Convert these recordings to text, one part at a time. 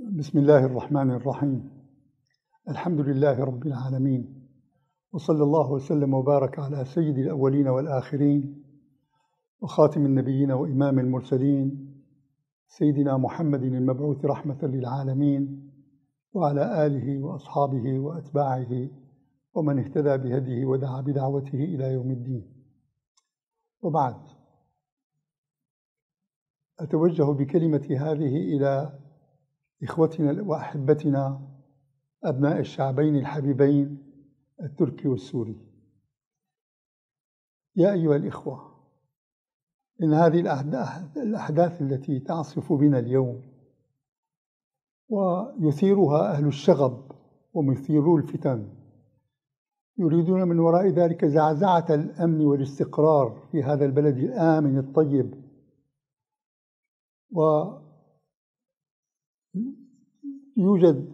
بسم الله الرحمن الرحيم الحمد لله رب العالمين وصلى الله وسلم وبارك على سيد الأولين والآخرين وخاتم النبيين وإمام المرسلين سيدنا محمد المبعوث رحمة للعالمين وعلى آله وأصحابه وأتباعه ومن اهتدى بهديه ودعا بدعوته إلى يوم الدين وبعد أتوجه بكلمتي هذه إلى إخوتنا وأحبتنا أبناء الشعبين الحبيبين التركي والسوري يا أيها الإخوة إن هذه الأحداث التي تعصف بنا اليوم ويثيرها أهل الشغب ومثيرو الفتن يريدون من وراء ذلك زعزعة الأمن والاستقرار في هذا البلد الآمن الطيب و يوجد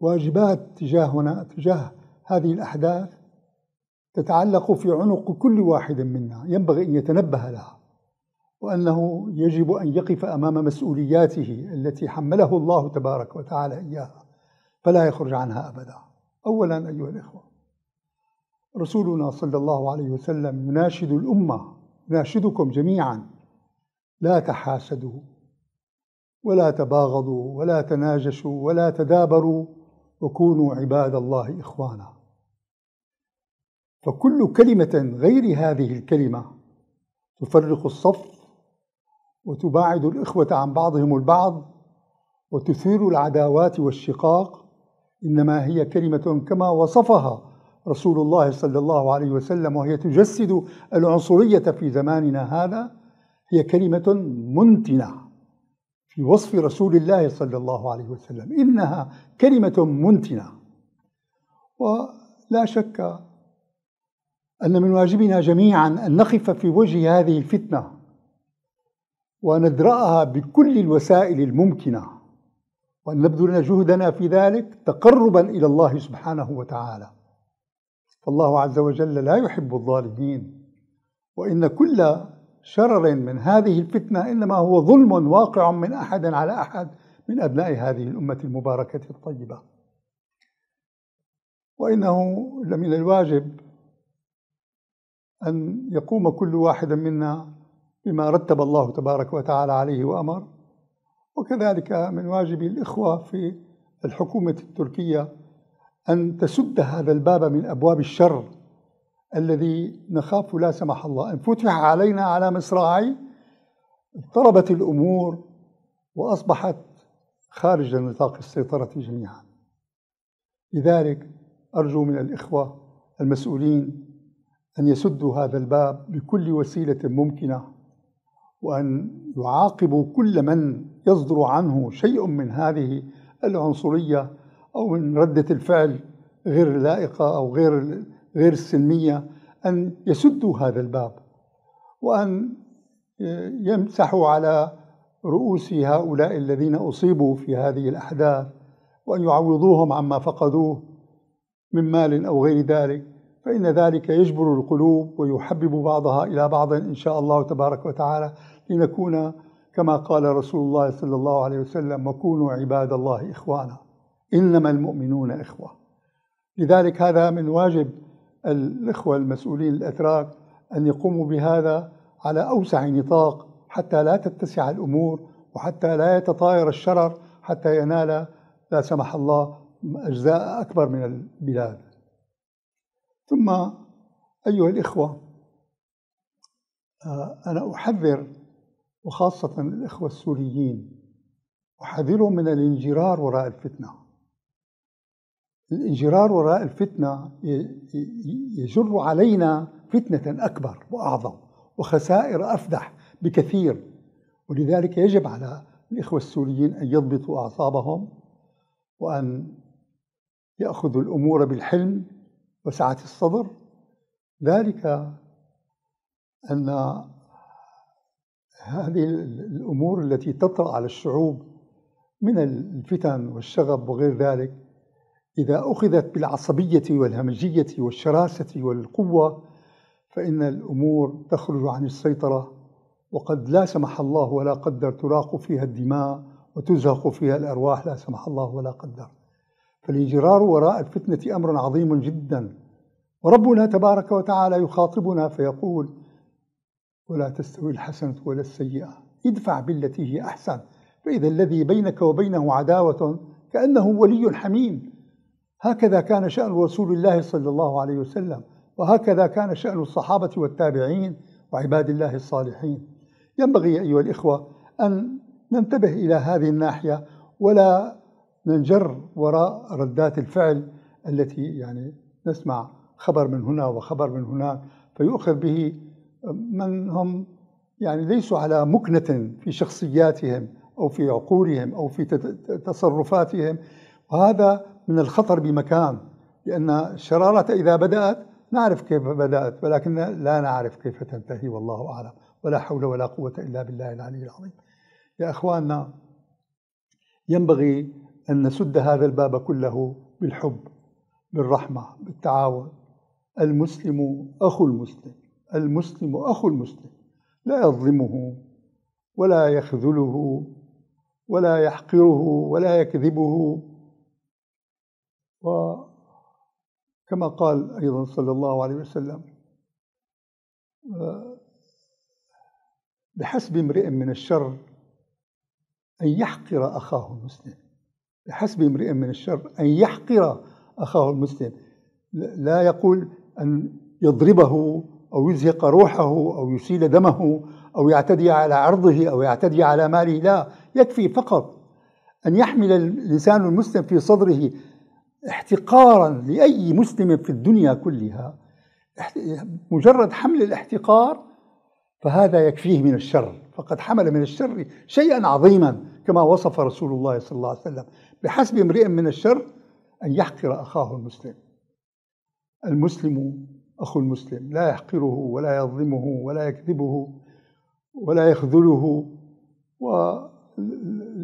واجبات تجاهنا تجاه هذه الأحداث تتعلق في عنق كل واحد منا ينبغي أن يتنبه لها وأنه يجب أن يقف أمام مسؤولياته التي حمله الله تبارك وتعالى إياها فلا يخرج عنها أبدا أولا أيها الإخوة رسولنا صلى الله عليه وسلم يناشد الأمة يناشدكم جميعا لا تحاسدوا ولا تباغضوا ولا تناجشوا ولا تدابروا وكونوا عباد الله إخوانا فكل كلمة غير هذه الكلمة تفرق الصف وتباعد الإخوة عن بعضهم البعض وتثير العداوات والشقاق إنما هي كلمة كما وصفها رسول الله صلى الله عليه وسلم وهي تجسد العنصرية في زماننا هذا هي كلمة منتنه في وصف رسول الله صلى الله عليه وسلم إنها كلمة منتنة ولا شك أن من واجبنا جميعا أن نقف في وجه هذه الفتنة وندرأها بكل الوسائل الممكنة وأن نبذل جهدنا في ذلك تقربا إلى الله سبحانه وتعالى فالله عز وجل لا يحب الظالمين وإن كل شرر من هذه الفتنة إنما هو ظلم واقع من أحد على أحد من أبناء هذه الأمة المباركة الطيبة وإنه لمن الواجب أن يقوم كل واحد منا بما رتب الله تبارك وتعالى عليه وأمر وكذلك من واجب الإخوة في الحكومة التركية أن تسد هذا الباب من أبواب الشر الذي نخاف لا سمح الله إن فتح علينا على مصراعي اضطربت الأمور وأصبحت خارج نطاق السيطرة جميعا لذلك أرجو من الإخوة المسؤولين أن يسدوا هذا الباب بكل وسيلة ممكنة وأن يعاقبوا كل من يصدر عنه شيء من هذه العنصرية أو من ردة الفعل غير اللائقة أو غير غير السلمية أن يسدوا هذا الباب وأن آه، يمسحوا على رؤوس هؤلاء الذين أصيبوا في هذه الأحداث وأن يعوضوهم عما فقدوه من مال أو غير ذلك فإن ذلك يجبر القلوب ويحبب بعضها إلى بعض إن شاء الله تبارك وتعالى لنكون كما قال رسول الله صلى الله عليه وسلم وكونوا عباد الله إخوانا إنما المؤمنون إخوة لذلك هذا من واجب الإخوة المسؤولين الأتراك أن يقوموا بهذا على أوسع نطاق حتى لا تتسع الأمور وحتى لا يتطاير الشرر حتى ينال لا سمح الله أجزاء أكبر من البلاد ثم أيها الإخوة آه، أنا أحذر وخاصة الإخوة السوريين أحذرهم من الانجرار وراء الفتنة الانجرار وراء الفتنة يجر علينا فتنة أكبر وأعظم وخسائر أفدح بكثير ولذلك يجب على الإخوة السوريين أن يضبطوا أعصابهم وأن يأخذوا الأمور بالحلم وسعة الصبر ذلك أن هذه الأمور التي تطرأ على الشعوب من الفتن والشغب وغير ذلك إذا أخذت بالعصبية والهمجية والشراسة والقوة فإن الأمور تخرج عن السيطرة وقد لا سمح الله ولا قدر تراق فيها الدماء وتزهق فيها الأرواح لا سمح الله ولا قدر فالانجرار وراء الفتنة أمر عظيم جدا وربنا تبارك وتعالى يخاطبنا فيقول ولا تستوي الحسنة ولا السيئة ادفع بالتي هي أحسن فإذا الذي بينك وبينه عداوة كأنه ولي حميم هكذا كان شأن رسول الله صلى الله عليه وسلم وهكذا كان شأن الصحابة والتابعين وعباد الله الصالحين ينبغي أيها الإخوة أن ننتبه إلى هذه الناحية ولا ننجر وراء ردات الفعل التي يعني نسمع خبر من هنا وخبر من هناك فيؤخذ به من هم يعني ليسوا على مكنة في شخصياتهم أو في عقولهم أو في تصرفاتهم وهذا من الخطر بمكان لأن الشرارة إذا بدأت نعرف كيف بدأت ولكن لا نعرف كيف تنتهي والله أعلم ولا حول ولا قوة إلا بالله العلي العظيم يا أخواننا ينبغي أن نسد هذا الباب كله بالحب بالرحمة بالتعاون المسلم أخو المسلم المسلم أخو المسلم لا يظلمه ولا يخذله ولا يحقره ولا يكذبه وكما قال أيضا صلى الله عليه وسلم آه، بحسب امرئ من الشر أن يحقر أخاه المسلم بحسب امرئ من الشر أن يحقر أخاه المسلم لا يقول أن يضربه أو يزهق روحه أو يسيل دمه أو يعتدي على عرضه أو يعتدي على ماله لا يكفي فقط أن يحمل الإنسان المسلم في صدره احتقارا لأي مسلم في الدنيا كلها مجرد حمل الاحتقار فهذا يكفيه من الشر فقد حمل من الشر شيئا عظيما كما وصف رسول الله صلى الله عليه وسلم بحسب امرئ من الشر أن يحقر أخاه المسلم المسلم أخو المسلم لا يحقره ولا يظلمه ولا يكذبه ولا يخذله و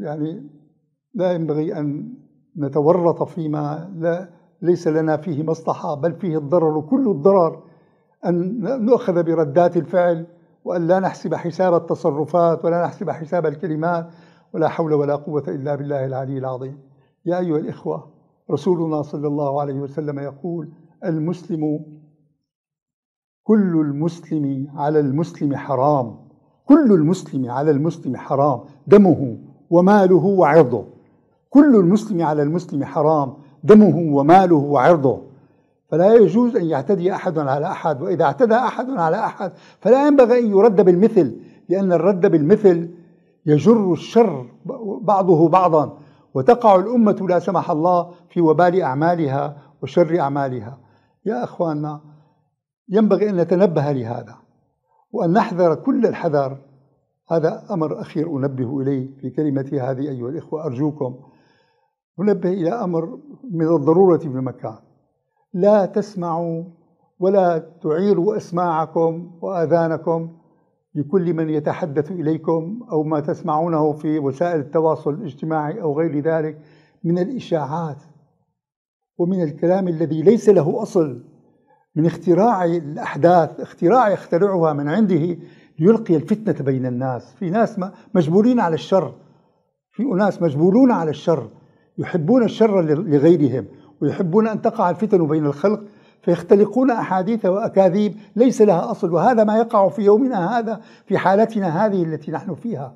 يعني لا ينبغي أن نتورط فيما لا ليس لنا فيه مصلحة بل فيه الضرر وكل الضرر أن نؤخذ بردات الفعل وأن لا نحسب حساب التصرفات ولا نحسب حساب الكلمات ولا حول ولا قوة إلا بالله العلي العظيم يا أيها الإخوة رسولنا صلى الله عليه وسلم يقول المسلم كل المسلم على المسلم حرام كل المسلم على المسلم حرام دمه وماله وعرضه كل المسلم على المسلم حرام دمه وماله وعرضه فلا يجوز أن يعتدي أحد على أحد وإذا اعتدى أحد على أحد فلا ينبغي أن يرد بالمثل لأن الرد بالمثل يجر الشر بعضه بعضا وتقع الأمة لا سمح الله في وبال أعمالها وشر أعمالها يا أخواننا ينبغي أن نتنبه لهذا وأن نحذر كل الحذر هذا أمر أخير أنبه إليه في كلمتي هذه أيها الإخوة أرجوكم ننبه إلى أمر من الضرورة في مكة لا تسمعوا ولا تعيروا أسماعكم وآذانكم لكل من يتحدث إليكم أو ما تسمعونه في وسائل التواصل الاجتماعي أو غير ذلك من الإشاعات ومن الكلام الذي ليس له أصل من اختراع الأحداث اختراع يخترعها من عنده ليلقي الفتنة بين الناس في ناس مجبورين على الشر في أناس مجبورون على الشر يحبون الشر لغيرهم ويحبون أن تقع الفتن بين الخلق فيختلقون أحاديث وأكاذيب ليس لها أصل وهذا ما يقع في يومنا هذا في حالتنا هذه التي نحن فيها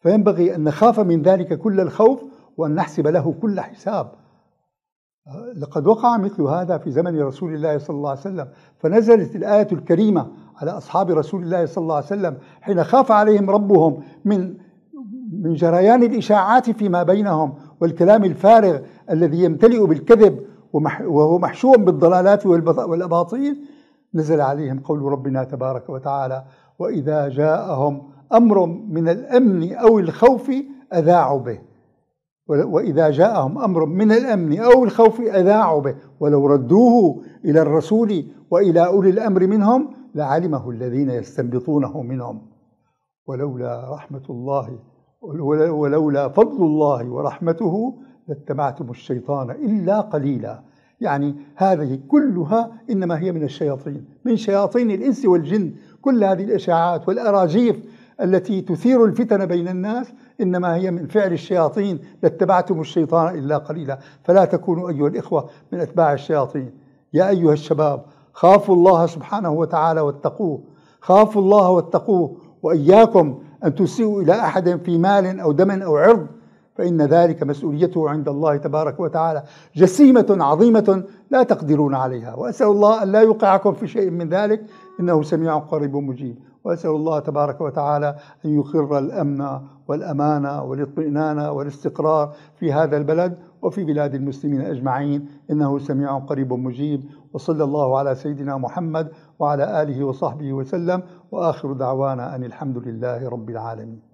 فينبغي أن نخاف من ذلك كل الخوف وأن نحسب له كل حساب آه، لقد وقع مثل هذا في زمن رسول الله صلى الله عليه وسلم فنزلت الآية الكريمة على أصحاب رسول الله صلى الله عليه وسلم حين خاف عليهم ربهم من من جريان الإشاعات فيما بينهم والكلام الفارغ الذي يمتلئ بالكذب وهو محشوم بالضلالات والأباطيل نزل عليهم قول ربنا تبارك وتعالى وإذا جاءهم أمر من الأمن أو الخوف أذاعوا به وإذا جاءهم أمر من الأمن أو الخوف أذاعوا به ولو ردوه إلى الرسول وإلى أولي الأمر منهم لعلمه الذين يستنبطونه منهم ولولا رحمة الله ولولا فضل الله ورحمته لاتبعتم الشيطان إلا قليلا يعني هذه كلها إنما هي من الشياطين من شياطين الإنس والجن كل هذه الإشاعات والأراجيف التي تثير الفتن بين الناس إنما هي من فعل الشياطين لاتبعتم الشيطان إلا قليلا فلا تكونوا أيها الإخوة من أتباع الشياطين يا أيها الشباب خافوا الله سبحانه وتعالى واتقوه خافوا الله واتقوه وإياكم أن تسيئوا إلى أحد في مال أو دم أو عرض فإن ذلك مسؤوليته عند الله تبارك وتعالى جسيمة عظيمة لا تقدرون عليها وأسأل الله أن لا يوقعكم في شيء من ذلك إنه سميع قريب مجيب وأسأل الله تبارك وتعالى أن يقر الأمن والأمانة والاطمئنان والاستقرار في هذا البلد وفي بلاد المسلمين أجمعين إنه سميع قريب مجيب وصلى الله على سيدنا محمد وعلى آله وصحبه وسلم وآخر دعوانا أن الحمد لله رب العالمين